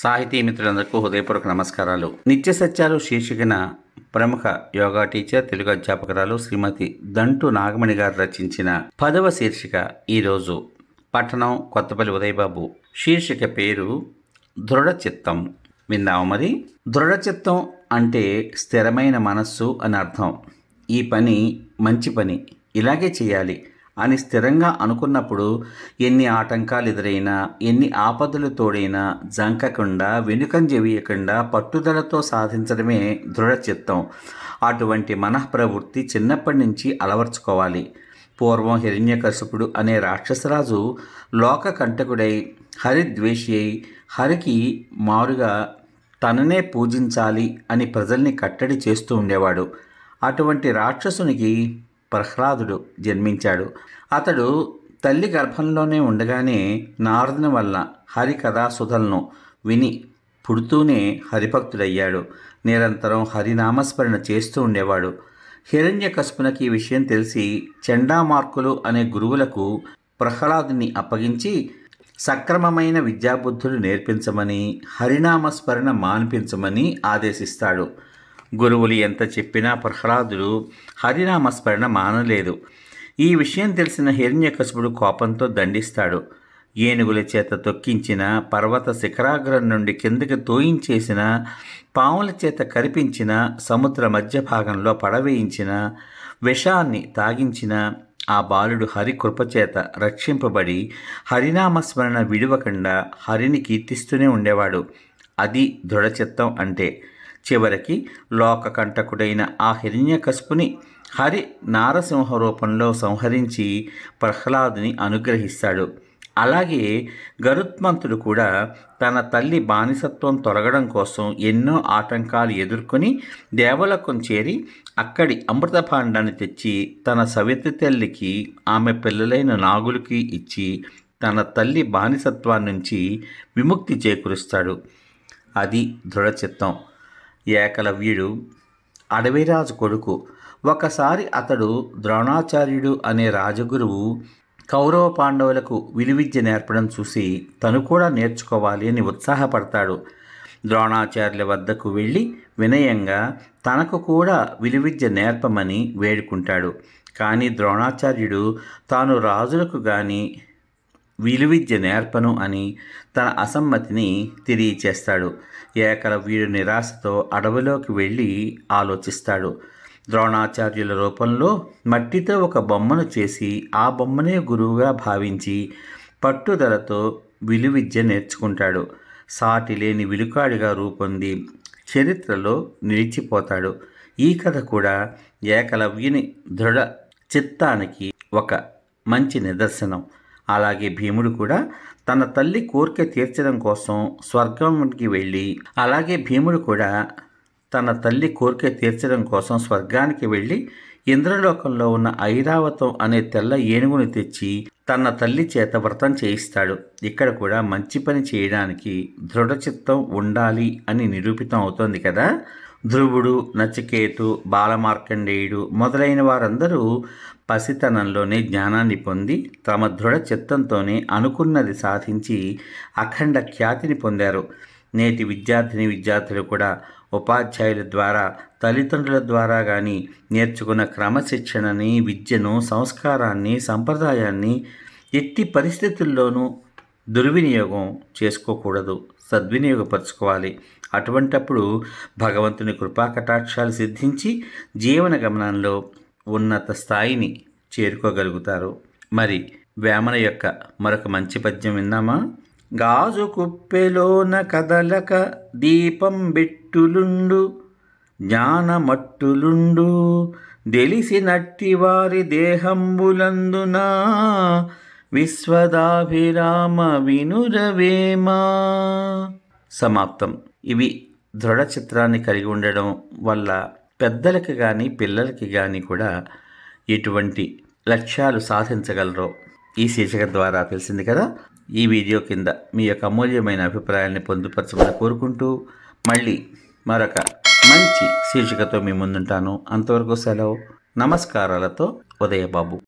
సాహితీ మిత్రులందరికీ హృదయపూర్వక నమస్కారాలు నిత్య సత్యాలు శీర్షికన ప్రముఖ యోగా టీచర్ తెలుగు అధ్యాపకురాలు శ్రీమతి దంటు నాగమణి గారు రచించిన పదవ శీర్షిక ఈరోజు పట్టణం కొత్తపల్లి ఉదయబాబు శీర్షిక పేరు దృఢ చిత్తం విన్నాము మరి దృఢ చిత్తం అంటే స్థిరమైన మనస్సు అని అర్థం ఈ పని మంచి పని ఇలాగే చేయాలి అని స్థిరంగా అనుకున్నప్పుడు ఎన్ని ఆటంకాలు ఎదురైనా ఎన్ని ఆపదలు తోడైనా జంకకుండా వెనుకంజవేయకుండా పట్టుదలతో సాధించడమే దృఢచిత్తం అటువంటి మనఃప్రవృత్తి చిన్నప్పటి నుంచి అలవర్చుకోవాలి పూర్వం హిరణ్యకశపుడు అనే రాక్షసరాజు లోక కంటకుడై హరిద్వేషి అయి హరికి మారుగా తననే పూజించాలి అని ప్రజల్ని కట్టడి చేస్తూ ఉండేవాడు అటువంటి రాక్షసునికి ప్రహ్లాదుడు జన్మించాడు అతడు తల్లి గర్భంలోనే ఉండగానే నారదుని వల్ల హరి కథాసుధలను విని పుడుతూనే హరిభక్తుడయ్యాడు నిరంతరం హరినామస్మరణ చేస్తూ ఉండేవాడు హిరణ్య కసుపునకి ఈ విషయం తెలిసి చండామార్కులు అనే గురువులకు ప్రహ్లాదుని అప్పగించి సక్రమమైన విద్యాబుద్ధులు నేర్పించమని హరినామస్మరణ మాన్పించమని ఆదేశిస్తాడు గురువులు ఎంత చెప్పినా ప్రహ్లాదుడు హరినామస్మరణ మానలేదు ఈ విషయం తెలిసిన హిరణ్యకశుడు కోపంతో దండిస్తాడు ఏనుగుల చేత తొక్కించిన పర్వత శిఖరాగ్రం నుండి కిందకి తోయించేసిన పాముల చేత కరిపించిన సముద్ర మధ్య భాగంలో పడవేయించిన విషాన్ని తాగించిన ఆ బాలుడు హరి కృపచేత రక్షింపబడి హరినామస్మరణ విడివకుండా హరిని కీర్తిస్తూనే ఉండేవాడు అది దృఢచిత్తం అంటే చివరికి లోక కంటకుడైన ఆ కసుపుని హరి నారసింహ రూపంలో సంహరించి ప్రహ్లాదుని అనుగ్రహిస్తాడు అలాగే గరుత్మంతుడు కూడా తన తల్లి బానిసత్వం తొలగడం కోసం ఎన్నో ఆటంకాలు ఎదుర్కొని దేవలకం చేరి అక్కడి అమృతభాండాన్ని తెచ్చి తన సవితి తల్లికి ఆమె పిల్లలైన నాగులకి ఇచ్చి తన తల్లి బానిసత్వాన్నించి విముక్తి చేకూరుస్తాడు అది దృఢచిత్తం ఏకలవ్యుడు అడవిరాజు కొడుకు ఒకసారి అతడు ద్రోణాచార్యుడు అనే రాజగురువు కౌరవ పాండవులకు విలువిద్య నేర్పడం చూసి తను కూడా నేర్చుకోవాలి అని ఉత్సాహపడతాడు ద్రోణాచార్యుల వద్దకు వెళ్ళి వినయంగా తనకు కూడా విలువిద్య నేర్పమని వేడుకుంటాడు కానీ ద్రోణాచార్యుడు తాను రాజులకు కానీ విలువిద్య నేర్పను అని తన అసమ్మతిని తెలియచేస్తాడు ఏకలవ్యుడు నిరాశతో అడవిలోకి వెళ్ళి ఆలోచిస్తాడు ద్రోణాచార్యుల రూపంలో మట్టితో ఒక బొమ్మను చేసి ఆ బొమ్మనే గురువుగా భావించి పట్టుదలతో విలువిద్య నేర్చుకుంటాడు సాటి లేని విలుకాడిగా రూపొంది చరిత్రలో నిలిచిపోతాడు ఈ కథ కూడా ఏకలవ్యుని దృఢ చిత్తానికి ఒక మంచి నిదర్శనం అలాగే భీముడు కూడా తన తల్లి కోరిక తీర్చడం కోసం స్వర్గంకి వెళ్ళి అలాగే భీముడు కూడా తన తల్లి కోరిక తీర్చడం కోసం స్వర్గానికి వెళ్ళి ఇంద్రలోకంలో ఉన్న ఐరావతం అనే తెల్ల ఏనుగుని తెచ్చి తన తల్లి చేత వ్రతం చేయిస్తాడు ఇక్కడ కూడా మంచి పని చేయడానికి దృఢచిత్తం ఉండాలి అని నిరూపితం అవుతోంది కదా ధ్రువుడు నచికేతు బాలమార్కండేయుడు మొదలైన వారందరూ పసితనంలోనే జ్ఞానాన్ని పొంది తమ దృఢ చిత్తంతోనే అనుకున్నది సాధించి అఖండ ఖ్యాతిని పొందారు నేటి విద్యార్థిని విద్యార్థులు కూడా ఉపాధ్యాయుల ద్వారా తల్లిదండ్రుల ద్వారా కానీ నేర్చుకున్న క్రమశిక్షణని విద్యను సంస్కారాన్ని సంప్రదాయాన్ని ఎట్టి పరిస్థితుల్లోనూ దుర్వినియోగం చేసుకోకూడదు సద్వినియోగపరచుకోవాలి అటువంటప్పుడు భగవంతుని కృపా కటాక్షాలు సిద్ధించి జీవన గమనంలో ఉన్నత స్థాయిని చేరుకోగలుగుతారు మరి వేమన యొక్క మరొక మంచి పద్యం విన్నామా గాజు కుప్పెలోన కదలక దీపం బెట్టులుండు జ్ఞానమట్టులుండు తెలిసినట్టి వారి దేహంబులందునా విశ్వదాభిరామ వినురవేమా సమాప్తం ఇవి దృఢ చిత్రాన్ని కలిగి ఉండడం వల్ల పెద్దలకి కానీ పిల్లలకి కానీ కూడా ఎటువంటి లక్ష్యాలు సాధించగలరో ఈ శీర్షిక ద్వారా తెలిసింది కదా ఈ వీడియో కింద మీ యొక్క అమూల్యమైన అభిప్రాయాన్ని పొందుపరచమని కోరుకుంటూ మళ్ళీ మరొక మంచి శీర్షికతో మీ ముందుంటాను అంతవరకు సెలవు నమస్కారాలతో ఉదయబాబు